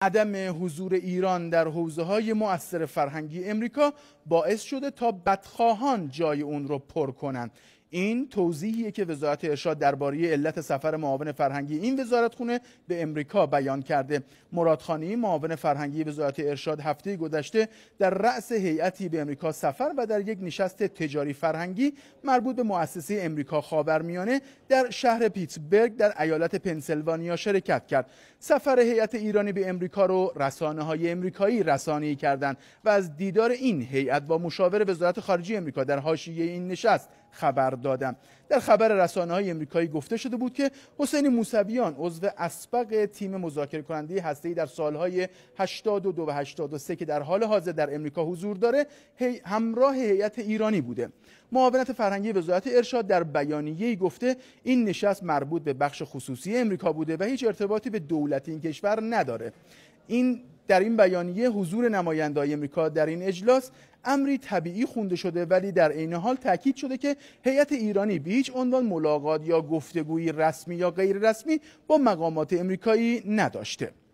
عدم حضور ایران در حوزه های مؤثر فرهنگی امریکا باعث شده تا بدخواهان جای اون رو پر کنند این توضیحیه که وزارت ارشاد درباره علت سفر معاون فرهنگی این وزارت خونه به امریکا بیان کرده مرادخانی معاون فرهنگی وزارت ارشاد هفته گذشته در رأس هیئتی به امریکا سفر و در یک نشست تجاری فرهنگی مربوط به مؤسسه امریکا خاورمیانه در شهر پیتسبرگ در ایالت پنسیلوانیا شرکت کرد سفر هیئت ایرانی به امریکا رو رسانه های امریکایی رسانه‌ای کردند و از دیدار این هیئت با مشاور وزارت خارجه امریکا در حاشیه این نشست خبر دادم در خبر رسانه های امریکایی گفته شده بود که حسین موسویان عضو اسبق تیم مذاکره کننده هسته‌ای در سالهای 82 و 83 که در حال حاضر در امریکا حضور داره همراه هیئت ایرانی بوده معاونت فرهنگی وزارت ارشاد در بیانیه‌ای گفته این نشست مربوط به بخش خصوصی امریکا بوده و هیچ ارتباطی به دولت این کشور نداره این در این بیانیه حضور نمایندههای امریکا در این اجلاس امری طبیعی خونده شده ولی در عین حال تاکید شده که هیئت ایرانی به هیچ عنوان ملاقات یا گفتگوی رسمی یا غیر رسمی با مقامات امریکایی نداشته